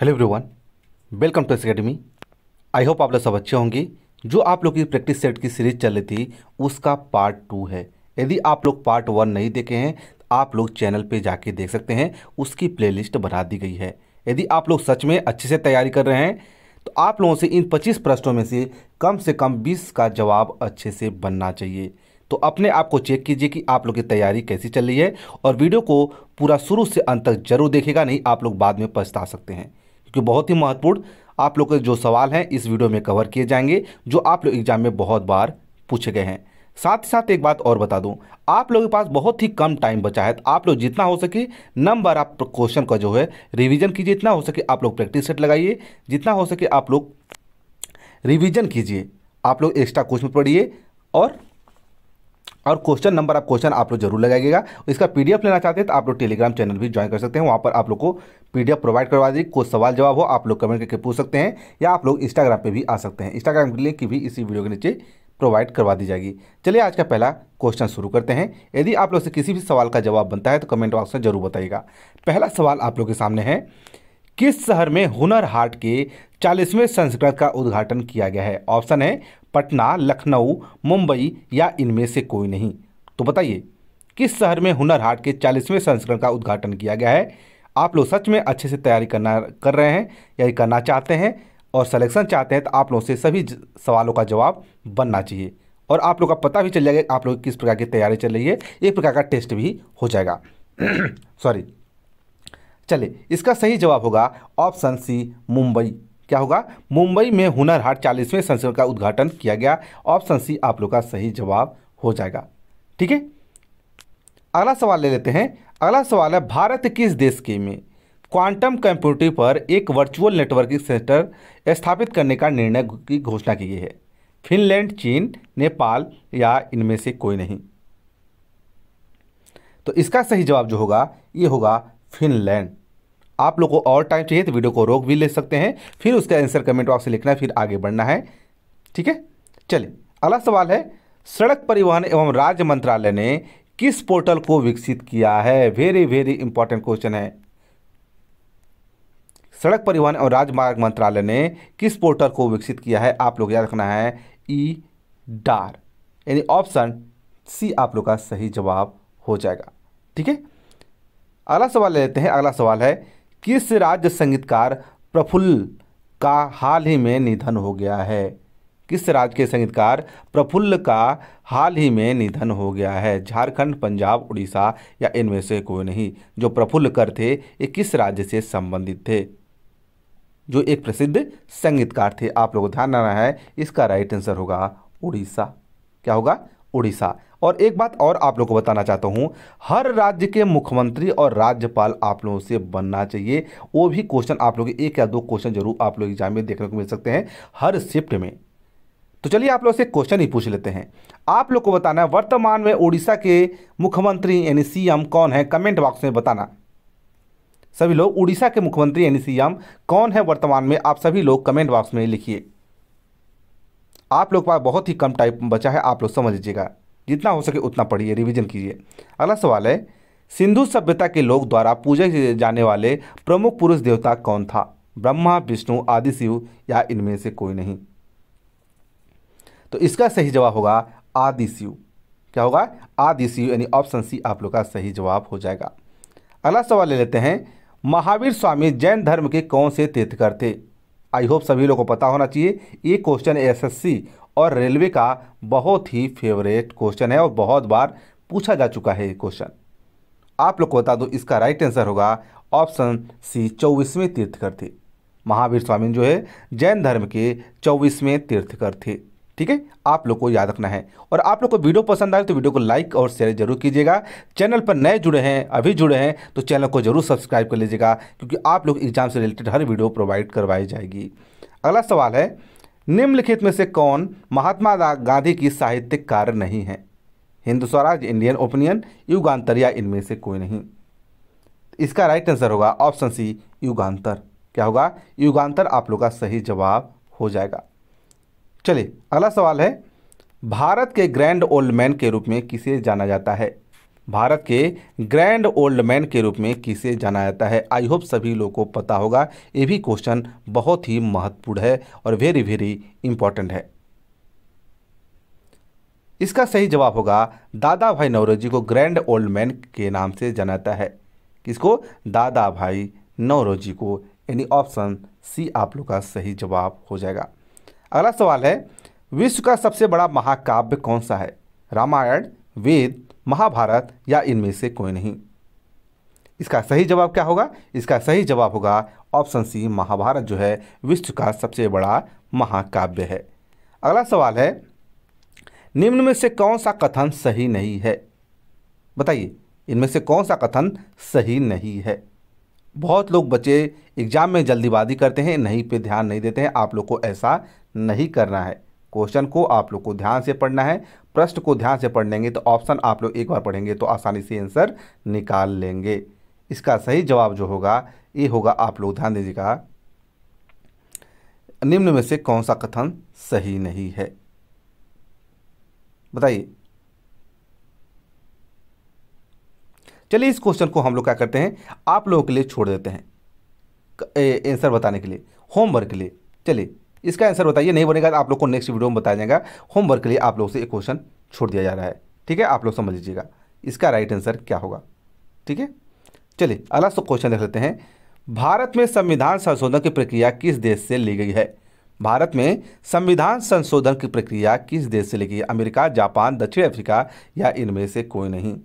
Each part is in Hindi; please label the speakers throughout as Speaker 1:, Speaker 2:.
Speaker 1: hello everyone welcome to S academy I hope आप लोग सब अच्छे होंगे जो आप लोग की प्रैक्टिस सेट की सीरीज चल रही थी उसका पार्ट टू है यदि आप लोग पार्ट वन नहीं देखे हैं तो आप लोग चैनल पे जाके देख सकते हैं उसकी प्लेलिस्ट बना दी गई है यदि आप लोग सच में अच्छे से तैयारी कर रहे हैं तो आप लोगों से इन पच्चीस प्रश्नों में से कम से कम बीस का जवाब अच्छे से बनना चाहिए तो अपने आप को चेक कीजिए कि आप लोग की तैयारी कैसी चल रही है और वीडियो को पूरा शुरू से अंत तक जरूर देखेगा नहीं आप लोग बाद में पछता सकते हैं जो बहुत ही महत्वपूर्ण आप लोग के जो सवाल हैं इस वीडियो में कवर किए जाएंगे जो आप लोग एग्जाम में बहुत बार पूछे गए हैं साथ ही साथ एक बात और बता दूं आप लोगों के पास बहुत ही कम टाइम बचा है तो आप लोग जितना हो सके नंबर आप क्वेश्चन का जो है रिवीजन कीजिए जितना हो सके आप लोग प्रैक्टिस सेट लगाइए जितना हो सके आप लोग रिवीजन कीजिए आप लोग एक्स्ट्रा क्वेश्चन पढ़िए और और क्वेश्चन नंबर आप क्वेश्चन आप लोग जरूर लगाएगा इसका पीडीएफ लेना चाहते हैं तो आप लोग टेलीग्राम चैनल भी ज्वाइन कर सकते हैं वहाँ पर आप लोग को पीडीएफ प्रोवाइड करवा दी कोई सवाल जवाब हो आप लोग कमेंट करके पूछ सकते हैं या आप लोग इंस्टाग्राम पर भी आ सकते हैं इंस्टाग्राम के लिंक भी इसी वीडियो के नीचे प्रोवाइड करवा दी जाएगी चलिए आज का पहला क्वेश्चन शुरू करते हैं यदि आप लोग से किसी भी सवाल का जवाब बनता है तो कमेंट बॉक्स में जरूर बताइएगा पहला सवाल आप लोग के सामने है किस शहर में हुनर हाट के चालीसवें संस्करण का उद्घाटन किया गया है ऑप्शन है पटना लखनऊ मुंबई या इनमें से कोई नहीं तो बताइए किस शहर में हुनर हाट के चालीसवें संस्करण का उद्घाटन किया गया है आप लोग सच में अच्छे से तैयारी करना कर रहे हैं या करना चाहते हैं और सलेक्शन चाहते हैं तो आप लोगों से सभी सवालों का जवाब बनना चाहिए और आप लोग का पता भी चल जाएगा आप लोग किस प्रकार की तैयारी चल रही है एक प्रकार का टेस्ट भी हो जाएगा सॉरी चले इसका सही जवाब होगा ऑप्शन सी मुंबई क्या होगा मुंबई में हुनर हाट चालीसवें संस्करण का उद्घाटन किया गया ऑप्शन सी आप लोग का सही जवाब हो जाएगा ठीक है अगला सवाल ले लेते हैं अगला सवाल है भारत किस देश के में क्वांटम कंप्यूटर पर एक वर्चुअल नेटवर्किंग सेंटर स्थापित करने का निर्णय की घोषणा की गई है फिनलैंड चीन नेपाल या इनमें से कोई नहीं तो इसका सही जवाब जो होगा ये होगा फिनलैंड आप लोग को और टाइम चाहिए तो वीडियो को रोक भी ले सकते हैं फिर उसका आंसर कमेंट बॉक्स से लिखना है फिर आगे बढ़ना है ठीक है चलिए अगला सवाल है सड़क परिवहन एवं राज्य मंत्रालय ने किस पोर्टल को विकसित किया है वेरी वेरी इंपॉर्टेंट क्वेश्चन है सड़क परिवहन और राजमार्ग मंत्रालय ने किस पोर्टल को विकसित किया है आप लोग याद रखना है ई e, डार यानी ऑप्शन सी आप लोग का सही जवाब हो जाएगा ठीक है अगला सवाल लेते हैं अगला सवाल है किस राज्य संगीतकार प्रफुल्ल का हाल ही में निधन हो गया है किस राज्य के संगीतकार प्रफुल्ल का हाल ही में निधन हो गया है झारखंड पंजाब उड़ीसा या इनमें से कोई नहीं जो प्रफुल्ल कर थे ये किस राज्य से संबंधित थे जो एक प्रसिद्ध संगीतकार थे आप लोगों को ध्यान रहा है इसका राइट आंसर होगा उड़ीसा क्या होगा उड़ीसा और एक बात और आप लोग को बताना चाहता हूँ हर राज्य के मुख्यमंत्री और राज्यपाल आप लोगों से बनना चाहिए वो भी क्वेश्चन आप लोग एक या दो क्वेश्चन जरूर आप लोग एग्जाम में देखने को मिल सकते हैं हर शिफ्ट में तो चलिए आप लोग से क्वेश्चन ही पूछ लेते हैं आप लोग को बताना है वर्तमान में उड़ीसा के मुख्यमंत्री यानी सीएम कौन है कमेंट बॉक्स में बताना सभी लोग उड़ीसा के मुख्यमंत्री यानी सीएम कौन है वर्तमान में आप सभी लोग कमेंट बॉक्स में लिखिए आप लोग पास बहुत ही कम टाइप बचा है आप लोग समझ लीजिएगा जितना हो सके उतना पढ़िए रिविजन कीजिए अगला सवाल है सिंधु सभ्यता के लोग द्वारा किए जाने वाले प्रमुख पुरुष देवता कौन था ब्रह्मा विष्णु आदि शिव या इनमें से कोई नहीं तो इसका सही जवाब होगा आदि शिव क्या होगा आदि शिव यानी ऑप्शन सी आप लोग का सही जवाब हो जाएगा अगला सवाल ले लेते हैं महावीर स्वामी जैन धर्म के कौन से तीर्थकर थे आई होप सभी लोगों को पता होना चाहिए ये क्वेश्चन एसएससी और रेलवे का बहुत ही फेवरेट क्वेश्चन है और बहुत बार पूछा जा चुका है ये क्वेश्चन आप लोग को बता दो इसका राइट आंसर होगा ऑप्शन सी चौबीसवें तीर्थकर थे महावीर स्वामी जो है जैन धर्म के चौबीसवें तीर्थकर थे ठीक है आप लोग को याद रखना है और आप लोग को वीडियो पसंद आए तो वीडियो को लाइक और शेयर जरूर कीजिएगा चैनल पर नए जुड़े हैं अभी जुड़े हैं तो चैनल को जरूर सब्सक्राइब कर लीजिएगा क्योंकि आप लोग एग्जाम से रिलेटेड हर वीडियो प्रोवाइड करवाई जाएगी अगला सवाल है निम्नलिखित में से कौन महात्मा गांधी की साहित्यिक कार्य नहीं है हिंदू स्वराज इंडियन ओपिनियन युगान्तर या इनमें से कोई नहीं इसका राइट आंसर होगा ऑप्शन सी युगान्तर क्या होगा युगान्तर आप लोग का सही जवाब हो जाएगा चलिए अगला सवाल है भारत के ग्रैंड ओल्ड मैन के रूप में किसे जाना जाता है भारत के ग्रैंड ओल्ड मैन के रूप में किसे जाना जाता है आई होप सभी लोगों को पता होगा ये भी क्वेश्चन बहुत ही महत्वपूर्ण है और वेरी वेरी इंपॉर्टेंट है इसका सही जवाब होगा दादा भाई नवरोजी को ग्रैंड ओल्ड मैन के नाम से जाना जाता है किसको दादा भाई नवरोजी को यानी ऑप्शन सी आप लोग का सही जवाब हो जाएगा अगला सवाल है विश्व का सबसे बड़ा महाकाव्य कौन सा है रामायण वेद महाभारत या इनमें से कोई नहीं इसका सही जवाब क्या होगा इसका सही जवाब होगा ऑप्शन सी महाभारत जो है विश्व का सबसे बड़ा महाकाव्य है अगला सवाल है निम्न में से कौन सा कथन सही नहीं है बताइए इनमें से कौन सा कथन सही नहीं है बहुत लोग बच्चे एग्जाम में जल्दीबाजी करते हैं नहीं पे ध्यान नहीं देते हैं आप लोग को ऐसा नहीं करना है क्वेश्चन को आप लोग को ध्यान से पढ़ना है प्रश्न को ध्यान से पढ़ लेंगे तो ऑप्शन आप लोग एक बार पढ़ेंगे तो आसानी से आंसर निकाल लेंगे इसका सही जवाब जो होगा ये होगा आप लोग ध्यान दीजिएगा निम्न में से कौन सा कथन सही नहीं है बताइए चलिए इस क्वेश्चन को हम लोग क्या करते हैं आप लोगों के लिए छोड़ देते हैं आंसर बताने के लिए होमवर्क के लिए चलिए इसका आंसर बताइए नहीं बनेगा तो आप लोग को नेक्स्ट वीडियो में बताया जाएगा होमवर्क के लिए आप लोग से एक क्वेश्चन छोड़ दिया जा रहा है ठीक है आप लोग समझ लीजिएगा इसका राइट आंसर क्या होगा ठीक है चलिए अगला सब क्वेश्चन देख लेते हैं भारत में संविधान संशोधन की प्रक्रिया किस देश से ली गई है भारत में संविधान संशोधन की प्रक्रिया किस देश से ली गई है अमेरिका जापान दक्षिण अफ्रीका या इनमें से कोई नहीं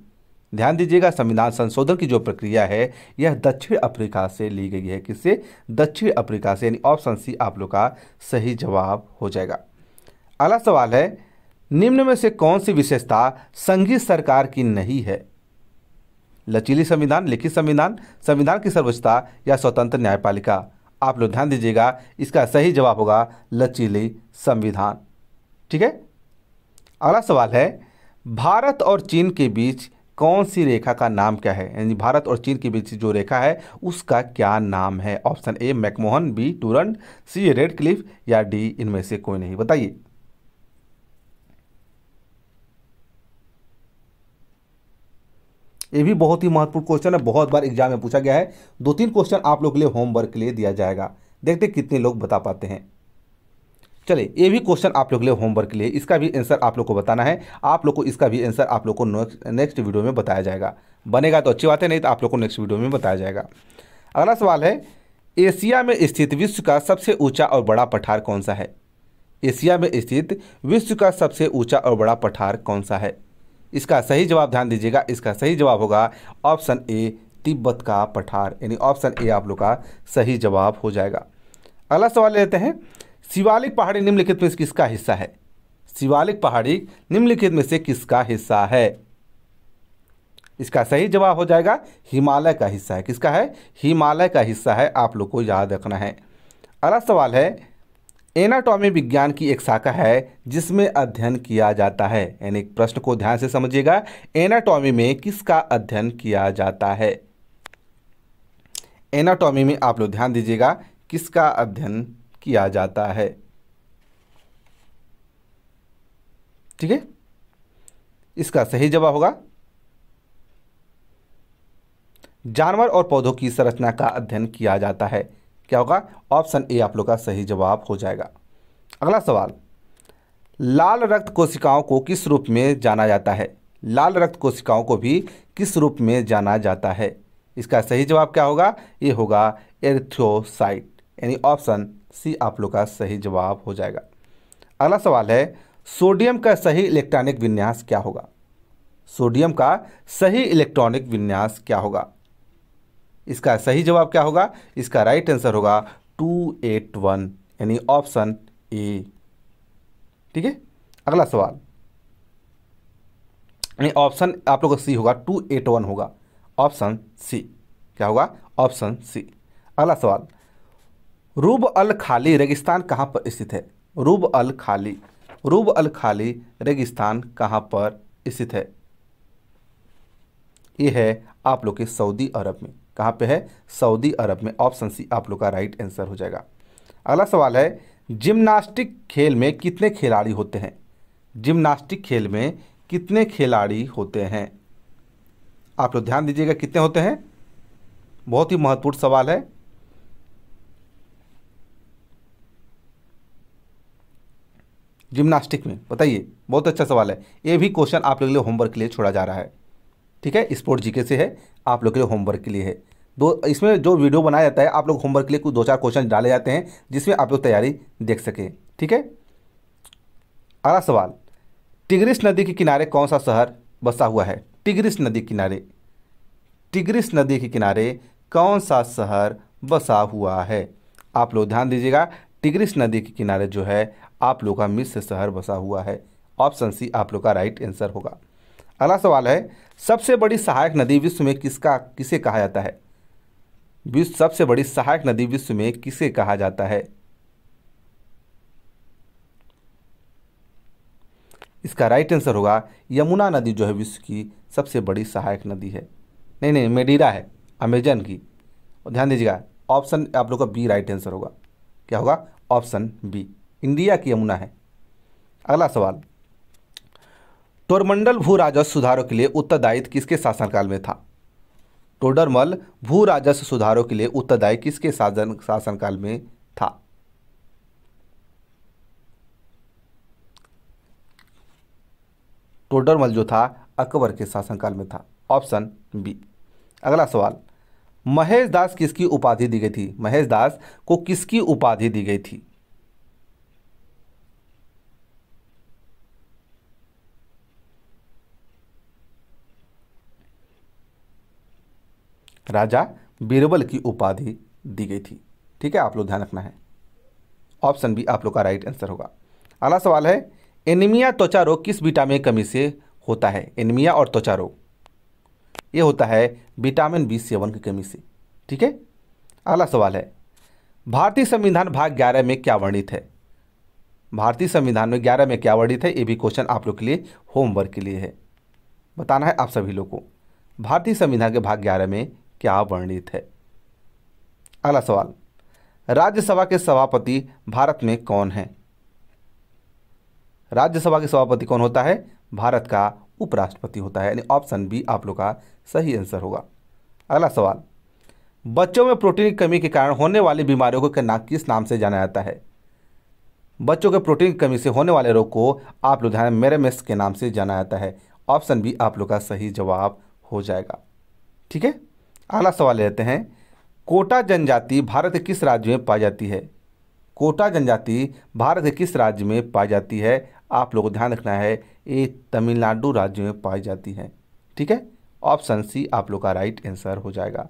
Speaker 1: ध्यान दीजिएगा संविधान संशोधन की जो प्रक्रिया है यह दक्षिण अफ्रीका से ली गई है किससे दक्षिण अफ्रीका से यानी ऑप्शन सी आप लोग का सही जवाब हो जाएगा अगला सवाल है निम्न में से कौन सी विशेषता संघीय सरकार की नहीं है लचीली संविधान लिखित संविधान संविधान की सर्वोच्चता या स्वतंत्र न्यायपालिका आप लोग ध्यान दीजिएगा इसका सही जवाब होगा लचीली संविधान ठीक है अगला सवाल है भारत और चीन के बीच कौन सी रेखा का नाम क्या है यानी भारत और चीन के बीच जो रेखा है उसका क्या नाम है option A McMahon B Durand C Radcliffe या डी इनमें से कोई नहीं बताइए ये भी बहुत ही महत्वपूर्ण क्वेश्चन है बहुत बार एग्जाम में पूछा गया है दो तीन क्वेश्चन आप लोग के लिए होमवर्क के लिए दिया जाएगा देखते कितने लोग बता पाते हैं चलिए ये भी क्वेश्चन आप लोग के लिए होमवर्क के लिए इसका भी आंसर आप लोग को बताना है आप लोग को इसका भी आंसर आप लोग को नेक्स्ट वीडियो में बताया जाएगा बनेगा तो अच्छी बात है नहीं तो आप लोग को नेक्स्ट वीडियो में बताया जाएगा अगला सवाल है एशिया में स्थित विश्व का सबसे ऊंचा और बड़ा पठार कौन सा है एशिया में स्थित विश्व का सबसे ऊंचा और बड़ा पठार कौन सा है इसका सही जवाब ध्यान दीजिएगा इसका सही जवाब होगा ऑप्शन ए तिब्बत का पठार यानी ऑप्शन ए आप लोग का सही जवाब हो जाएगा अगला सवाल लेते हैं शिवालिक पहाड़ी निम्नलिखित में से किसका हिस्सा है शिवालिक पहाड़ी निम्नलिखित में से किसका हिस्सा है इसका सही जवाब हो जाएगा हिमालय का हिस्सा है किसका है हिमालय का हिस्सा है आप लोग को याद रखना है अगला सवाल है एनाटॉमी विज्ञान की एक शाखा है जिसमें अध्ययन किया जाता है यानी प्रश्न को ध्यान से समझिएगा एनाटॉमी में किसका अध्ययन किया जाता है एनाटॉमी में आप लोग ध्यान दीजिएगा किसका अध्ययन किया जाता है ठीक है इसका सही जवाब होगा जानवर और पौधों की संरचना का अध्ययन किया जाता है क्या होगा ऑप्शन ए आप लोग का सही जवाब हो जाएगा अगला सवाल लाल रक्त कोशिकाओं को किस रूप में जाना जाता है लाल रक्त कोशिकाओं को भी किस रूप में जाना जाता है इसका सही जवाब क्या होगा ये होगा एरिथ्योसाइट यानी ऑप्शन सी आप लोग का सही जवाब हो जाएगा अगला सवाल है सोडियम का सही इलेक्ट्रॉनिक विन्यास क्या होगा सोडियम का सही इलेक्ट्रॉनिक विन्यास क्या होगा इसका सही जवाब क्या होगा इसका राइट आंसर होगा टू एट वन यानी ऑप्शन ए ठीक है अगला सवाल यानी ऑप्शन आप लोगों का सी होगा टू एट वन होगा ऑप्शन सी क्या होगा ऑप्शन सी अगला सवाल रूब अल खाली रेगिस्तान कहाँ पर स्थित है रूब अल खाली रूब अल खाली रेगिस्तान कहाँ पर स्थित है ये है आप लोग के सऊदी अरब में कहाँ पे है सऊदी अरब में ऑप्शन सी आप लोग का राइट आंसर हो जाएगा अगला सवाल है जिम्नास्टिक खेल में कितने खिलाड़ी होते हैं जिम्नास्टिक खेल में कितने खिलाड़ी होते हैं आप लोग ध्यान दीजिएगा कितने होते हैं बहुत ही महत्वपूर्ण सवाल है जिम्नास्टिक में बताइए बहुत अच्छा सवाल है ये भी क्वेश्चन आप लोग के लिए होमवर्क के लिए छोड़ा जा रहा है ठीक है स्पोर्ट जीके से है आप लोग के लिए होमवर्क के लिए है दो इसमें जो वीडियो बनाया जाता है आप लोग होमवर्क के लिए कुछ दो चार क्वेश्चन डाले जाते हैं जिसमें आप लोग तैयारी देख सकें ठीक है अगला सवाल टिग्रिस नदी के किनारे कौन सा शहर बसा हुआ है टिग्रिस नदी किनारे टिग्रिस नदी के किनारे कौन सा शहर बसा हुआ है आप लोग ध्यान दीजिएगा टिग्रिस नदी के किनारे जो है आप लोग का मिस्र शहर बसा हुआ है ऑप्शन सी आप लोग का राइट आंसर होगा अगला सवाल है सबसे बड़ी सहायक नदी विश्व में किसका किसे कहा जाता है विश्व सबसे बड़ी सहायक नदी विश्व में किसे कहा जाता है इसका राइट आंसर होगा यमुना नदी जो है विश्व की सबसे बड़ी सहायक नदी है नहीं नहीं मेडीरा है अमेजन की ध्यान दीजिएगा ऑप्शन आप लोग का बी राइट आंसर होगा क्या होगा ऑप्शन बी इंडिया की यमुना है अगला सवाल तोरमंडल भू राजस्व सुधारों के लिए उत्तरदायित्व किसके शासनकाल में था टोडरमल भू राजस्व सुधारों के लिए उत्तरदायी किसके शासन शासनकाल में था टोडरमल जो था अकबर के शासनकाल में था ऑप्शन बी अगला सवाल महेश दास किसकी उपाधि दी गई थी महेश दास को किसकी उपाधि दी गई थी राजा बीरबल की उपाधि दी गई थी ठीक है आप लोग ध्यान रखना है ऑप्शन बी आप लोग का राइट आंसर होगा अगला सवाल है एनीमिया त्वचा रोग किस विटामिन कमी से होता है एनीमिया और त्वचा रोग ये होता है विटामिन बी सेवन की कमी से ठीक है अगला सवाल है भारतीय संविधान भाग ग्यारह में क्या वर्णित है भारतीय संविधान में ग्यारह में क्या वर्णित है ये भी क्वेश्चन आप लोग के लिए होमवर्क के लिए है बताना है आप सभी लोग को भारतीय संविधान के भाग ग्यारह में क्या वर्णित है अगला सवाल राज्यसभा के सभापति भारत में कौन है राज्यसभा के सभापति कौन होता है भारत का उपराष्ट्रपति होता है यानी ऑप्शन बी आप लोग का सही आंसर होगा अगला सवाल बच्चों में प्रोटीन की कमी के कारण होने वाली बीमारियों को ना किस नाम से जाना जाता है बच्चों के प्रोटीन की कमी से होने वाले रोग को आप लोग ध्यान मेरेमेस के नाम से जाना जाता है ऑप्शन बी आप लोग का सही जवाब हो जाएगा ठीक है अगला सवाल लेते हैं कोटा जनजाति भारत के किस राज्य में पाई जाती है कोटा जनजाति भारत के किस राज्य में पाई जाती है आप लोगों को ध्यान रखना है ये तमिलनाडु राज्य में पाई जाती है ठीक है ऑप्शन सी आप लोग का राइट आंसर हो जाएगा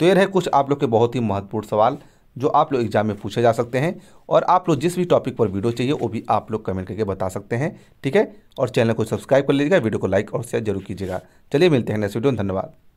Speaker 1: तो ये रहे कुछ आप लोग के बहुत ही महत्वपूर्ण सवाल जो आप लोग एग्जाम में पूछे जा सकते हैं और आप लोग जिस भी टॉपिक पर वीडियो चाहिए वो भी आप लोग कमेंट करके बता सकते हैं ठीक है और चैनल को सब्सक्राइब कर लीजिएगा वीडियो को लाइक और शेयर जरूर कीजिएगा चलिए मिलते हैं नेक्स्ट वीडियो धन्यवाद